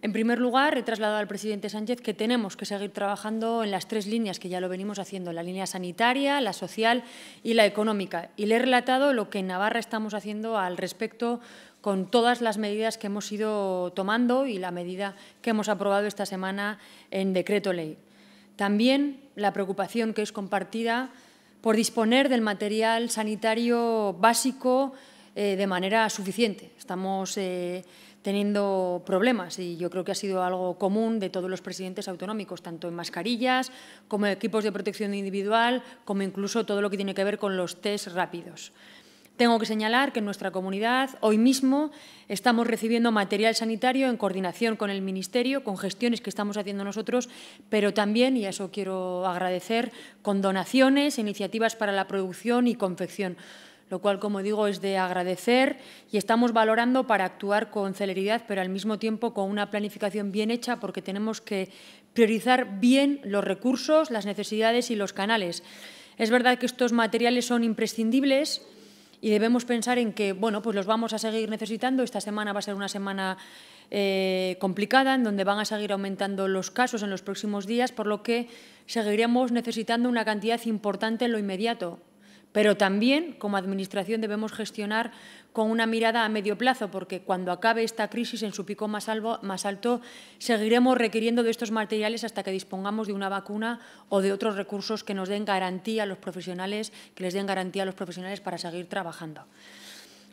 En primer lugar, he trasladado al presidente Sánchez que tenemos que seguir trabajando en las tres líneas que ya lo venimos haciendo, la línea sanitaria, la social y la económica. Y le he relatado lo que en Navarra estamos haciendo al respecto con todas las medidas que hemos ido tomando y la medida que hemos aprobado esta semana en decreto ley. También la preocupación que es compartida por disponer del material sanitario básico eh, de manera suficiente. Estamos eh, teniendo problemas y yo creo que ha sido algo común de todos los presidentes autonómicos, tanto en mascarillas como equipos de protección individual, como incluso todo lo que tiene que ver con los test rápidos. Tengo que señalar que en nuestra comunidad hoy mismo estamos recibiendo material sanitario en coordinación con el Ministerio, con gestiones que estamos haciendo nosotros, pero también, y eso quiero agradecer, con donaciones, iniciativas para la producción y confección lo cual, como digo, es de agradecer y estamos valorando para actuar con celeridad, pero al mismo tiempo con una planificación bien hecha, porque tenemos que priorizar bien los recursos, las necesidades y los canales. Es verdad que estos materiales son imprescindibles, y debemos pensar en que bueno pues los vamos a seguir necesitando esta semana va a ser una semana eh, complicada en donde van a seguir aumentando los casos en los próximos días por lo que seguiremos necesitando una cantidad importante en lo inmediato pero también, como Administración, debemos gestionar con una mirada a medio plazo, porque cuando acabe esta crisis en su pico más, alto, seguiremos requiriendo de estos materiales hasta que dispongamos de una vacuna o de otros recursos que nos den garantía a los profesionales, que les den garantía a los profesionales para seguir trabajando.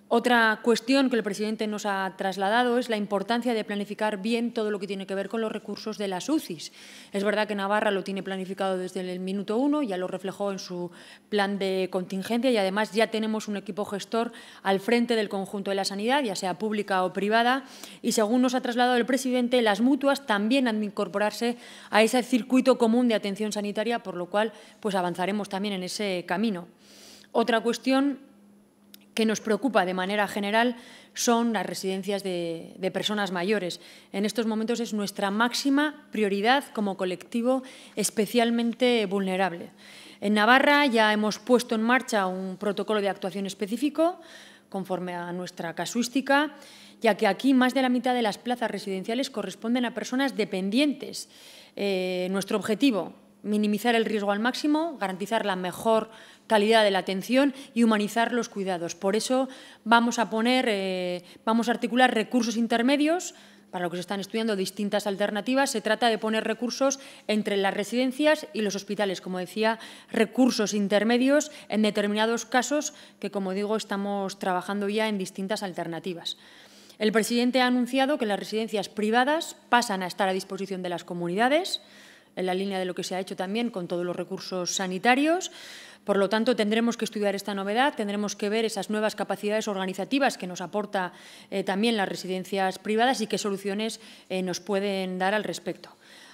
Otra cuestión que el presidente nos ha trasladado es la importancia de planificar bien todo lo que tiene que ver con los recursos de las UCIs. Es verdad que Navarra lo tiene planificado desde el minuto uno, ya lo reflejó en su plan de contingencia y además ya tenemos un equipo gestor al frente del conjunto de la sanidad, ya sea pública o privada, y según nos ha trasladado el presidente, las mutuas también han de incorporarse a ese circuito común de atención sanitaria, por lo cual pues avanzaremos también en ese camino. Otra cuestión que nos preocupa de manera general son las residencias de, personas mayores. En estos momentos es nuestra máxima prioridad como colectivo especialmente vulnerable. En Navarra ya hemos puesto en marcha un protocolo de actuación específico conforme a nuestra casuística, ya que aquí más de la mitad de las plazas residenciales corresponden a personas dependientes. Eh, nuestro objetivo, minimizar el riesgo al máximo, garantizar la mejor calidad de la atención y humanizar los cuidados. Por eso vamos a poner, eh, vamos a articular recursos intermedios para lo que se están estudiando distintas alternativas. Se trata de poner recursos entre las residencias y los hospitales, como decía, recursos intermedios en determinados casos que, como digo, estamos trabajando ya en distintas alternativas. El presidente ha anunciado que las residencias privadas pasan a estar a disposición de las comunidades en la línea de lo que se ha hecho también con todos los recursos sanitarios. Por lo tanto, tendremos que estudiar esta novedad, tendremos que ver esas nuevas capacidades organizativas que nos aporta eh, también las residencias privadas y qué soluciones eh, nos pueden dar al respecto.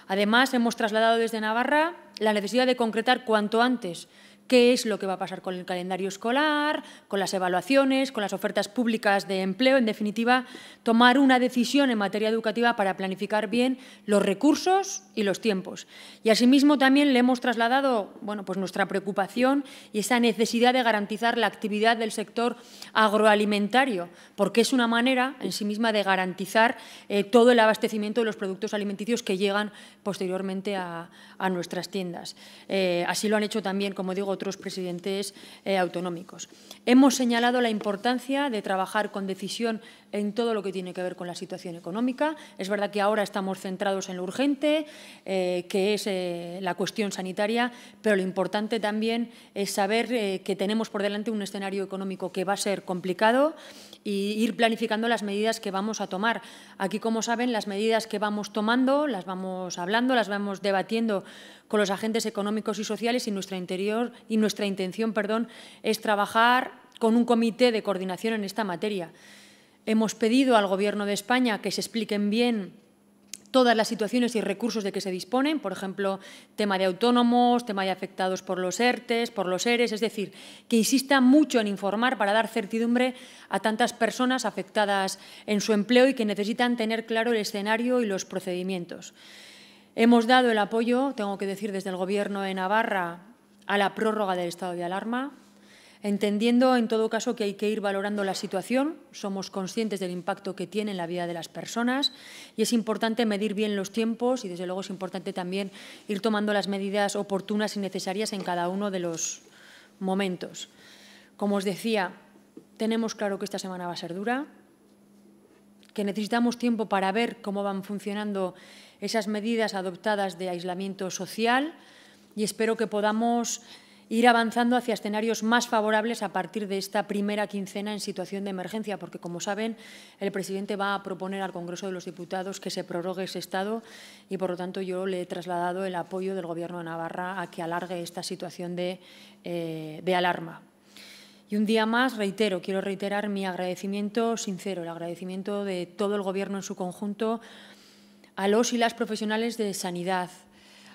Además, hemos trasladado desde Navarra la necesidad de concretar cuanto antes qué es lo que va a pasar con el calendario escolar, con las evaluaciones, con las ofertas públicas de empleo, en definitiva, tomar una decisión en materia educativa para planificar bien los recursos y los tiempos. Y asimismo también le hemos trasladado bueno, pues nuestra preocupación y esa necesidad de garantizar la actividad del sector agroalimentario, porque es una manera en sí misma de garantizar eh, todo el abastecimiento de los productos alimenticios que llegan posteriormente a, nuestras tiendas. Eh, así lo han hecho también, como digo, otros presidentes eh, autonómicos. Hemos señalado la importancia de trabajar con decisión en todo lo que tiene que ver con la situación económica. Es verdad que ahora estamos centrados en lo urgente, eh, que es eh, la cuestión sanitaria, pero lo importante también es saber eh, que tenemos por delante un escenario económico que va a ser complicado e ir planificando las medidas que vamos a tomar. Aquí, como saben, las medidas que vamos tomando, las vamos hablando, las vamos debatiendo con los agentes económicos y sociales y nuestra interior y nuestra intención, perdón, es trabajar con un comité de coordinación en esta materia. Hemos pedido al Gobierno de España que se expliquen bien todas las situaciones y recursos de que se disponen, por ejemplo, tema de autónomos, tema de afectados por los ERTES, por los ERES, es decir, que insista mucho en informar para dar certidumbre a tantas personas afectadas en su empleo y que necesitan tener claro el escenario y los procedimientos. Hemos dado el apoyo, tengo que decir, desde el Gobierno de Navarra a la prórroga del estado de alarma, entendiendo en todo caso que hay que ir valorando la situación, somos conscientes del impacto que tiene en la vida de las personas y es importante medir bien los tiempos y desde luego es importante también ir tomando las medidas oportunas y necesarias en cada uno de los momentos. Como os decía, tenemos claro que esta semana va a ser dura, que necesitamos tiempo para ver cómo van funcionando esas medidas adoptadas de aislamiento social y espero que podamos ir avanzando hacia escenarios más favorables a partir de esta primera quincena en situación de emergencia, porque, como saben, el presidente va a proponer al Congreso de los Diputados que se prorrogue ese estado y, por lo tanto, yo le he trasladado el apoyo del Gobierno de Navarra a que alargue esta situación de, eh, alarma. Y un día más, reitero, quiero reiterar mi agradecimiento sincero, el agradecimiento de todo el Gobierno en su conjunto a los y las profesionales de sanidad,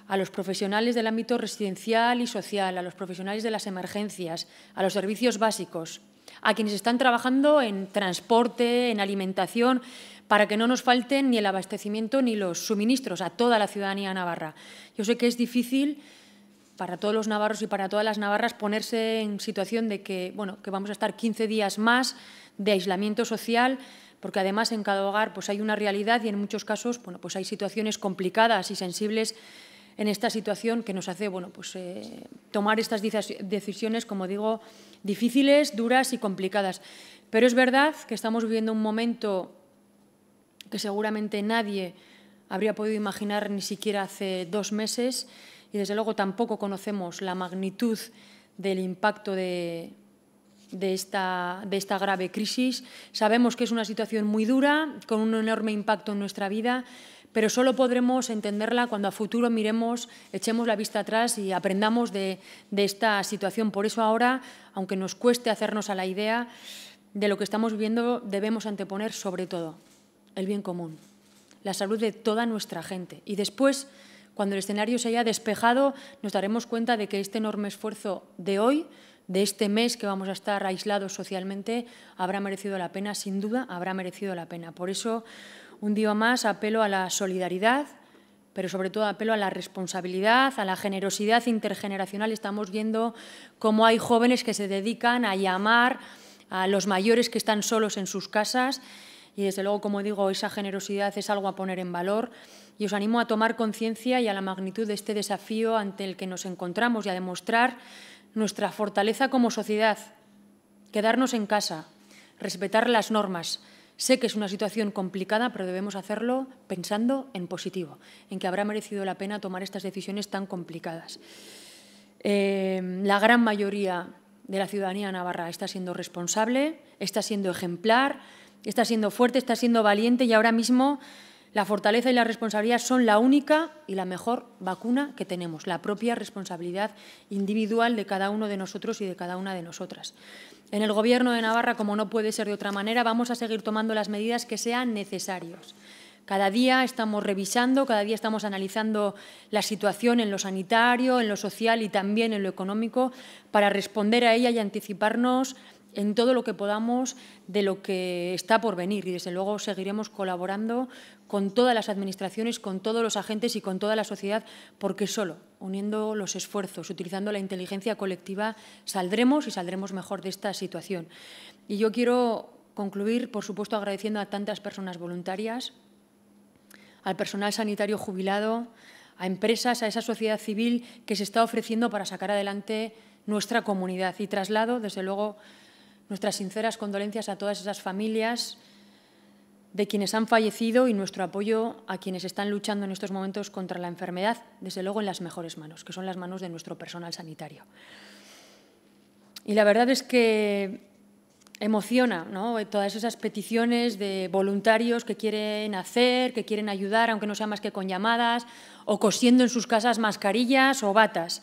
a los profesionales del ámbito residencial y social, a los profesionales de las emergencias, a los servicios básicos, a quienes están trabajando en transporte, en alimentación, para que no nos falten ni el abastecimiento ni los suministros a toda la ciudadanía navarra. Yo sé que es difícil para todos los navarros y para todas las navarras ponerse en situación de que, bueno, que vamos a estar 15 días más de aislamiento social, porque además en cada hogar pues, hay una realidad y en muchos casos bueno, pues hay situaciones complicadas y sensibles en esta situación que nos hace bueno, pues, eh, tomar estas decisiones, como digo, difíciles, duras y complicadas. Pero es verdad que estamos viviendo un momento que seguramente nadie habría podido imaginar ni siquiera hace dos meses y desde luego tampoco conocemos la magnitud del impacto de, esta, de esta grave crisis. Sabemos que es una situación muy dura, con un enorme impacto en nuestra vida, pero solo podremos entenderla cuando a futuro miremos, echemos la vista atrás y aprendamos de, esta situación. Por eso ahora, aunque nos cueste hacernos a la idea de lo que estamos viendo, debemos anteponer sobre todo el bien común, la salud de toda nuestra gente. Y después, cuando el escenario se haya despejado, nos daremos cuenta de que este enorme esfuerzo de hoy, de este mes que vamos a estar aislados socialmente, habrá merecido la pena, sin duda, habrá merecido la pena. Por eso, un día más apelo a la solidaridad, pero sobre todo apelo a la responsabilidad, a la generosidad intergeneracional. Estamos viendo cómo hay jóvenes que se dedican a llamar a los mayores que están solos en sus casas y desde luego, como digo, esa generosidad es algo a poner en valor y os animo a tomar conciencia y a la magnitud de este desafío ante el que nos encontramos y a demostrar nuestra fortaleza como sociedad, quedarnos en casa, respetar las normas, Sé que es una situación complicada, pero debemos hacerlo pensando en positivo, en que habrá merecido la pena tomar estas decisiones tan complicadas. Eh, la gran mayoría de la ciudadanía navarra está siendo responsable, está siendo ejemplar, está siendo fuerte, está siendo valiente y ahora mismo la fortaleza y la responsabilidad son la única y la mejor vacuna que tenemos, la propia responsabilidad individual de cada uno de nosotros y de cada una de nosotras. En el Gobierno de Navarra, como no puede ser de otra manera, vamos a seguir tomando las medidas que sean necesarias. Cada día estamos revisando, cada día estamos analizando la situación en lo sanitario, en lo social y también en lo económico para responder a ella y anticiparnos en todo lo que podamos de lo que está por venir y desde luego seguiremos colaborando con todas las administraciones, con todos los agentes y con toda la sociedad porque solo uniendo los esfuerzos, utilizando la inteligencia colectiva, saldremos y saldremos mejor de esta situación. Y yo quiero concluir, por supuesto, agradeciendo a tantas personas voluntarias, al personal sanitario jubilado, a empresas, a esa sociedad civil que se está ofreciendo para sacar adelante nuestra comunidad. Y traslado, desde luego, Nuestras sinceras condolencias a todas esas familias de quienes han fallecido y nuestro apoyo a quienes están luchando en estos momentos contra la enfermedad, desde luego en las mejores manos, que son las manos de nuestro personal sanitario. Y la verdad es que emociona ¿no? todas esas peticiones de voluntarios que quieren hacer, que quieren ayudar, aunque no sea más que con llamadas, o cosiendo en sus casas mascarillas o batas.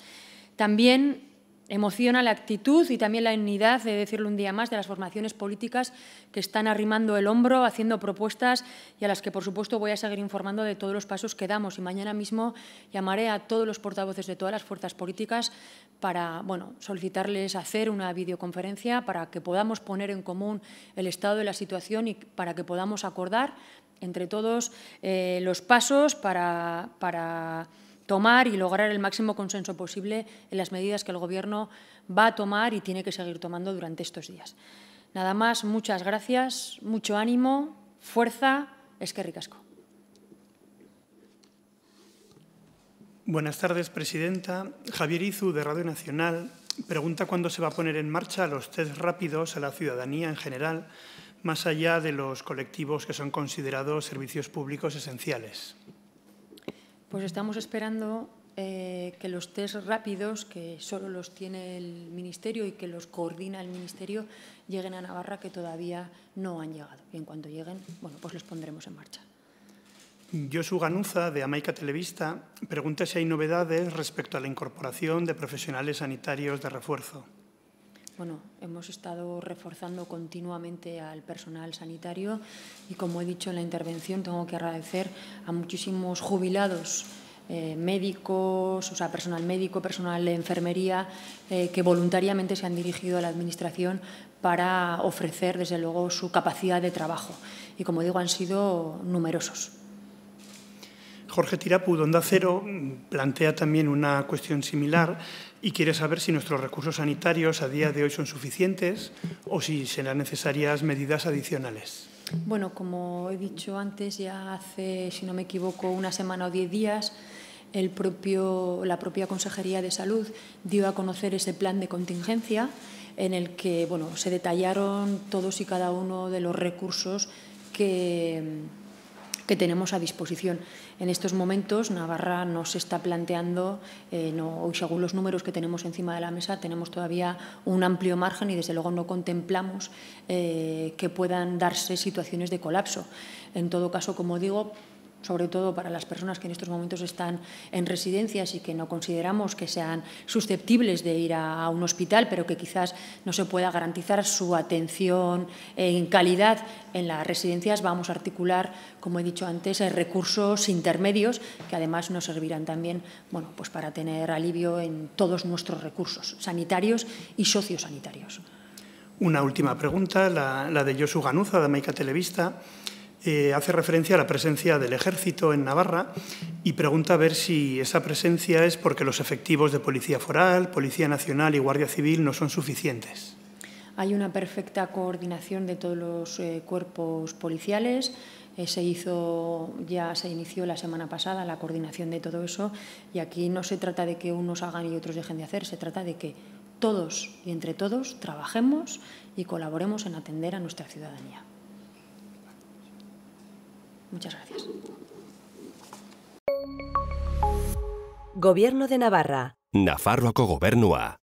También Emociona la actitud y también la unidad, de decirlo un día más, de las formaciones políticas que están arrimando el hombro, haciendo propuestas y a las que, por supuesto, voy a seguir informando de todos los pasos que damos. Y mañana mismo llamaré a todos los portavoces de todas las fuerzas políticas para bueno, solicitarles hacer una videoconferencia para que podamos poner en común el estado de la situación y para que podamos acordar entre todos eh, los pasos para, para tomar y lograr el máximo consenso posible en las medidas que el Gobierno va a tomar y tiene que seguir tomando durante estos días. Nada más, muchas gracias, mucho ánimo, fuerza, es que ricasco. Buenas tardes, presidenta. Javier Izu, de Radio Nacional, pregunta cuándo se va a poner en marcha los test rápidos a la ciudadanía en general, más allá de los colectivos que son considerados servicios públicos esenciales. Pues estamos esperando eh, que los test rápidos, que solo los tiene el Ministerio y que los coordina el Ministerio, lleguen a Navarra, que todavía no han llegado. Y en cuanto lleguen, bueno, pues los pondremos en marcha. Josu Ganuza, de Amaica Televista, pregunta si hay novedades respecto a la incorporación de profesionales sanitarios de refuerzo. Bueno, hemos estado reforzando continuamente al personal sanitario y, como he dicho en la intervención, tengo que agradecer a muchísimos jubilados. Eh, médicos, o sea, personal médico, personal de enfermería, eh, que voluntariamente se han dirigido a la Administración para ofrecer, desde luego, su capacidad de trabajo. Y, como digo, han sido numerosos. Jorge Tirapu, de Cero, plantea también una cuestión similar y quiere saber si nuestros recursos sanitarios a día de hoy son suficientes o si serán necesarias medidas adicionales. Bueno, como he dicho antes, ya hace, si no me equivoco, una semana o diez días, la propia Consejería de Salud dio a conocer ese plan de contingencia en el que bueno, se detallaron todos y cada uno de los recursos que que tenemos a disposición. En estos momentos Navarra nos está planteando, eh, hoy según los números que tenemos encima de la mesa, tenemos todavía un amplio margen y desde luego no contemplamos eh, que puedan darse situaciones de colapso. En todo caso, como digo, sobre todo para las personas que en estos momentos están en residencias y que no consideramos que sean susceptibles de ir a, un hospital, pero que quizás no se pueda garantizar su atención en calidad en las residencias, vamos a articular, como he dicho antes, eh, recursos intermedios que además nos servirán también bueno, pues para tener alivio en todos nuestros recursos sanitarios y sociosanitarios. Una última pregunta, la, de Josu Ganuza, de América Televista. Eh, hace referencia a la presencia del ejército en Navarra y pregunta a ver si esa presencia es porque los efectivos de Policía Foral, Policía Nacional y Guardia Civil no son suficientes. Hay una perfecta coordinación de todos los eh, cuerpos policiales. Eh, se hizo, ya se inició la semana pasada la coordinación de todo eso y aquí no se trata de que unos hagan y otros dejen de hacer, se trata de que todos y entre todos trabajemos y colaboremos en atender a nuestra ciudadanía. Muchas gracias. Gobierno de Navarra. Nafarroako gobernua.